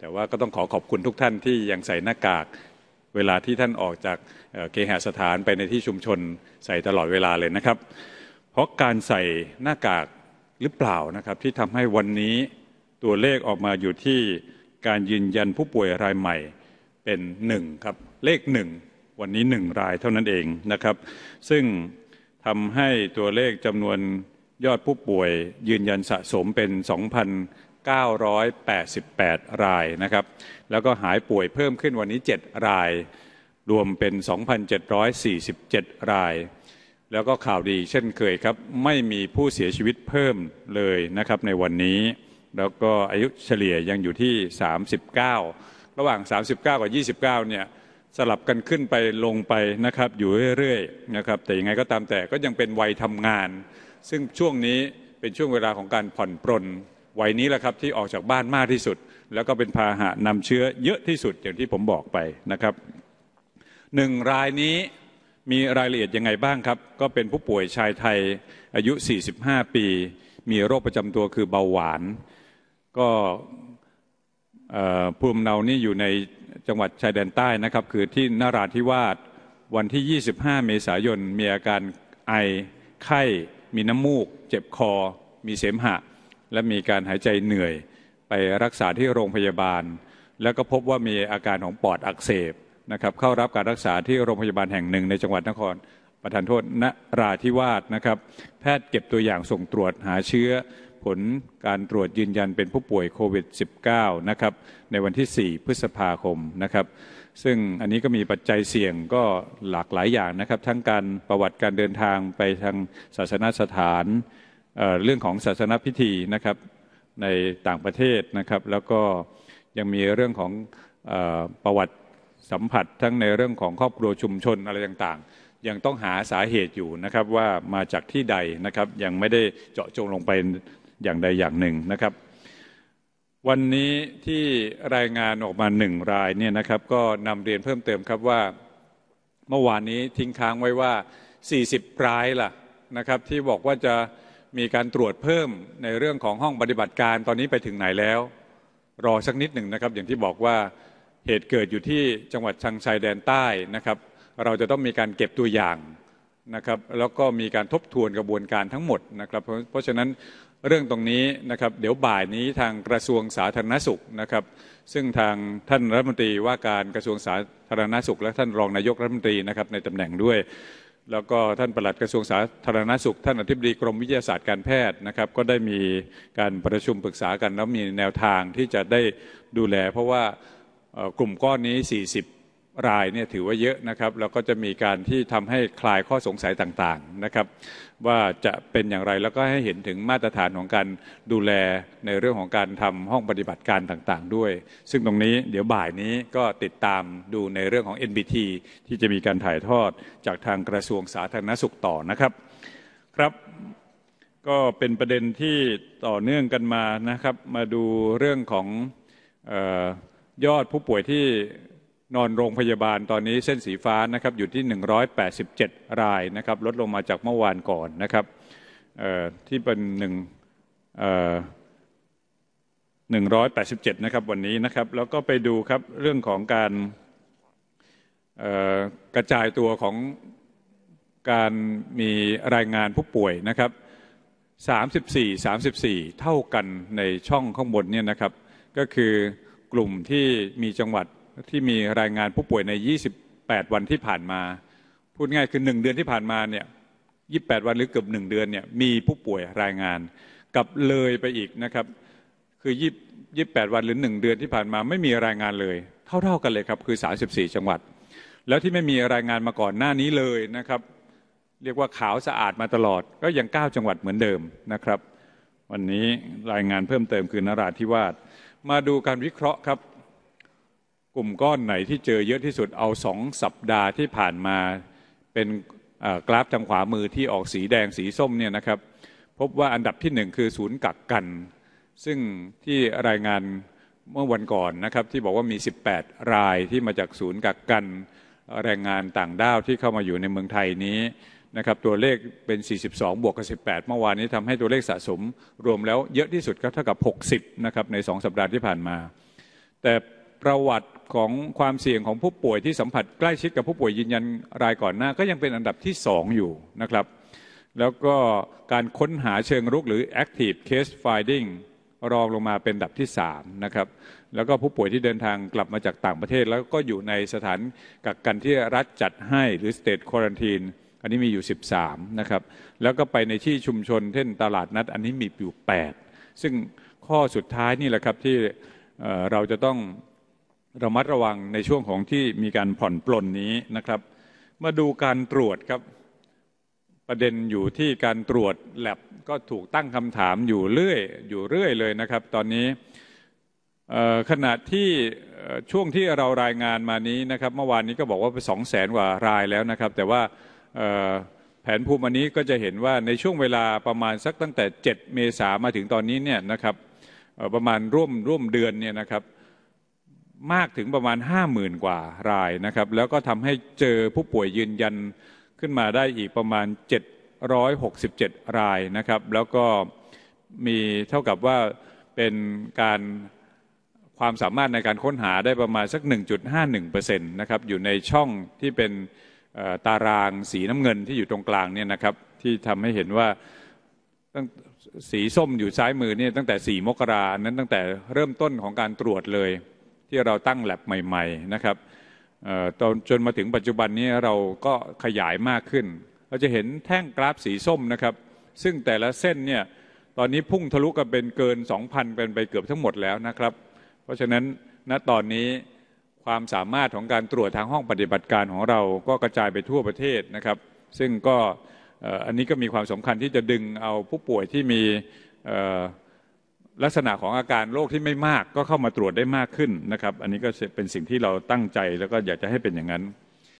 แต่ว่าก็ต้องขอขอบคุณทุกท่านที่ยังใส่หน้ากากเวลาที่ท่านออกจากเคหสถานไปในที่ชุมชนใส่ตลอดเวลาเลยนะครับ เพราะการใส่หน้ากาก หรือเปล่านะครับ ที่ทำให้วันนี้ตัวเลขออกมาอยู่ที่การยืนยันผู้ป่วยรายใหม่เป็นหนึ่งครับเลขหนึ่งวันนี้หนึ่งรายเท่านั้นเองนะครับ ซึ่งทำให้ตัวเลขจำนวนยอดผู้ป่วย ยืนยันสะสมเป็น988 รายนะครับ แล้วก็หายป่วยเพิ่มขึ้นวันนี้ 7 ราย รวมเป็น 2,747 ราย แล้วก็ข่าวดีเช่นเคยครับไม่มีผู้เสียชีวิตเพิ่มเลยนะครับในวันนี้ แล้วก็อายุเฉลี่ยยังอยู่ที่ 39 ระหว่าง 39กับ29เนี่ยสลับกันขึ้นไปลงไปนะครับอยู่เรื่อยๆนะครับแต่ยังไงก็ตามแต่ก็ยังเป็นวัยทำงาน ซึ่งช่วงนี้เป็นช่วงเวลาของการผ่อนปรนวัยนี้แหละครับที่ออกจากบ้านมากที่สุด แล้วก็เป็นพาหะนำเชื้อเยอะที่สุดอย่างที่ผมบอกไปนะครับหนึ่งรายนี้มีรายละเอียดยังไงบ้างครับ ก็เป็นผู้ป่วยชายไทยอายุ 45 ปี มีโรคประจำตัวคือเบาหวาน ก็ภูมิเนานี่อยู่ในจังหวัดชายแดนใต้นะครับคือที่นราธิวาสวันที่ 25 เมษายน มีอาการไอไข้มีน้ำมูก เจ็บคอมีเสมหะและมีการหายใจเหนื่อยไปรักษาที่โรงพยาบาล แล้วก็พบว่ามีอาการของปอดอักเสบนะครับเข้ารับการรักษาที่โรงพยาบาลแห่งหนึ่งในจังหวัดนครประทานโทษนราธิวาสนะครับแพทย์เก็บตัวอย่างส่งตรวจหาเชื้อผลการตรวจยืนยันเป็นผู้ป่วยโควิด -19 นะครับในวันที่ 4 พฤษภาคมนะครับซึ่งอันนี้ก็มีปัจจัยเสี่ยงก็หลากหลายอย่างนะครับ ทั้งการประวัติการเดินทางไปทางศาสนสถานเรื่องของศาสนพิธีนะครับในต่างประเทศนะครับ แล้วก็ยังมีเรื่องของประวัติสัมผัสทั้งในเรื่องของครอบครัวชุมชนอะไรต่าง ๆ ยังต้องหาสาเหตุอยู่นะครับว่ามาจากที่ใดนะครับยังไม่ได้เจาะจงลงไปอย่างใดอย่างหนึ่งนะครับ วันนี้ที่รายงานออกมาหนึ่งรายเนี่ยนะครับก็นำเรียนเพิ่มเติมครับว่าเมื่อวานนี้ทิ้งค้างไว้ว่า40รายล่ะนะครับที่บอกว่าจะมีการตรวจเพิ่มในเรื่องของห้องปฏิบัติการตอนนี้ไปถึงไหนแล้วรอสักนิดหนึ่งนะครับอย่างที่บอกว่าเหตุเกิดอยู่ที่จังหวัดชังชายแดนใต้นะครับเราจะต้องมีการเก็บตัวอย่างนะครับแล้วก็มีการทบทวนกระบวนการทั้งหมดนะครับเพราะฉะนั้นเรื่องตรงนี้นะครับเดี๋ยวบ่ายนี้ทางกระทรวงสาธารณสุขนะครับซึ่งทางท่านรัฐมนตรี ว่าการกระทรวงสาธารณสุข และท่านรองนายกรัฐมนตรีนะครับในตำแหน่งด้วยแล้วก็ท่านปลัดกระทรวงสาธารณสุข ท่านอธิบดีกรมวิทยาศาสตร์การแพทย์นะครับก็ได้มีการประชุมปรึกษากันแล้วมีแนวทางที่จะได้ดูแล เพราะว่ากลุ่มก้อนนี้ 40รายเนี่ยถือว่าเยอะนะครับ แล้วก็จะมีการที่ทำให้คลายข้อสงสัยต่างๆนะครับว่าจะเป็นอย่างไรแล้วก็ให้เห็นถึงมาตรฐานของการดูแลในเรื่องของการทำห้องปฏิบัติการต่าง ๆ ด้วย ซึ่งตรงนี้เดี๋ยวบ่ายนี้ก็ติดตามดูในเรื่องของ NBT ที่จะมีการถ่ายทอดจากทางกระทรวงสาธารณสุขต่อนะครับ ครับ ก็เป็นประเด็นที่ต่อเนื่องกันมานะครับมาดูเรื่องของยอดผู้ป่วยที่นอนโรงพยาบาลตอนนี้เส้นสีฟ้านะครับอยู่ที่ 187 รายนะครับ ลดลงมาจากเมื่อวานก่อนนะครับที่เป็นหนึ่งหนึ่งร้อยแปดสิบเจ็ดนะครับวันนี้นะครับแล้วก็ไปดูครับเรื่องของการกระจายตัวของการมีรายงานผู้ป่วยนะครับสามสิบสี่สามสิบสี่เท่ากันในช่องข้างบนเนี่ยนะครับก็คือกลุ่มที่มีจังหวัดที่มีรายงานผู้ป่วยใน 28 วันที่ผ่านมา พูดง่ายคือ1เดือนที่ผ่านมาเนี่ย28วันหรือเกือบ1เดือนเนี่ยมีผู้ป่วยรายงานกับเลยไปอีกนะครับ คือ28วันหรือ1เดือนที่ผ่านมา ไม่มีรายงานเลยเท่าๆกันเลยครับคือ34จังหวัดแล้วที่ไม่มีรายงานมาก่อนหน้านี้เลยนะครับ เรียกว่าขาวสะอาดมาตลอดก็ยัง9จังหวัดเหมือนเดิมนะครับ วันนี้รายงานเพิ่มเติมคือนราธิวาสมาดูการวิเคราะห์ครับกลุ่มก้อนไหนที่เจอเยอะที่สุดเอาสองสัปดาห์ที่ผ่านมาเป็นกราฟทางขวามือที่ออกสีแดงสีส้มเนี่ยนะครับพบว่าอันดับที่หนึ่งคือศูนย์กักกันซึ่งที่รายงานเมื่อวันก่อนนะครับ ที่บอกว่ามี 18 รายที่มาจากศูนย์กักกันแรงงานต่างด้าวที่เข้ามาอยู่ในเมืองไทยนี้นะครับตัวเลขเป็น 42บวกกับ18 เมื่อวานนี้ทำให้ตัวเลขสะสมรวมแล้วเยอะที่สุดก็เท่ากับ60นะครับใน2 สัปดาห์ที่ผ่านมาแต่ประวัติของความเสี่ยงของผู้ป่วยที่สัมผัสใกล้ชิดกับผู้ป่วยยืนยันรายก่อนหน้า ก็ยังเป็นอันดับที่ 2 อยู่นะครับ แล้วก็การค้นหาเชิงรุกหรือ active case finding รองลงมาเป็นดับที่ 3 นะครับ แล้วก็ผู้ป่วยที่เดินทางกลับมาจากต่างประเทศ แล้วก็อยู่ในสถานกักกันที่รัฐจัดให้หรือ state quarantine อันนี้มีอยู่ 13 นะครับแล้วก็ไปในที่ชุมชนเช่นตลาดนัดอันนี้มีอยู่8ซึ่งข้อสุดท้ายนี่แหละครับที่เราจะต้องระมัดระวังในช่วงของที่มีการผ่อนปลนนี้นะครับมาดูการตรวจครับประเด็นอยู่ที่การตรวจแลบก็ถูกตั้งคำถามอยู่เรื่อย อยู่เรื่อยเลยนะครับ ตอนนี้ ขณะที่ช่วงที่เรารายงานมานี้นะครับเมื่อวานนี้ก็บอกว่าไปสองแสนกว่ารายแล้วนะครับ แต่ว่าแผนภูมิอันนี้ก็จะเห็นว่าในช่วงเวลาประมาณสักตั้งแต่ 7 เมษามาถึงตอนนี้เนี่ยนะครับประมาณร่วมร่วมเดือนเนี่ยนะครับมากถึงประมาณ 50,000 กว่ารายนะครับแล้วก็ทำให้เจอผู้ป่วยยืนยันขึ้นมาได้อีกประมาณ767รายนะครับแล้วก็มีเท่ากับว่าเป็นการความสามารถในการค้นหาได้ประมาณสัก1.51%นะครับอยู่ในช่องที่เป็นตารางสีน้ำเงินที่อยู่ตรงกลางเนี่ยนะครับที่ทำให้เห็นว่าตั้งสีส้มอยู่ซ้ายมือเนี่ยตั้งแต่4มกรานั้นตั้งแต่เริ่มต้นของการตรวจเลยที่เราตั้งแลบใหม่ ๆ นะครับตอนจนมาถึงปัจจุบันนี้เราก็ขยายมากขึ้น เราจะเห็นแท่งกราฟสีส้มนะครับซึ่งแต่ละเส้นเนี่ยตอนนี้พุ่งทะลุกันเป็นเกิน2,000เป็นไปเกือบทั้งหมดแล้วนะครับ เพราะฉะนั้นณตอนนี้ความสามารถของการตรวจทางห้องปฏิบัติการของเราก็กระจายไปทั่วประเทศนะครับ ซึ่งก็อันนี้ก็มีความสำคัญที่จะดึงเอาผู้ป่วยที่มีลักษณะของอาการโรคที่ไม่มากก็เข้ามาตรวจได้มากขึ้นนะครับ อันนี้ก็เป็นสิ่งที่เราตั้งใจแล้วก็อยากจะให้เป็นอย่างนั้น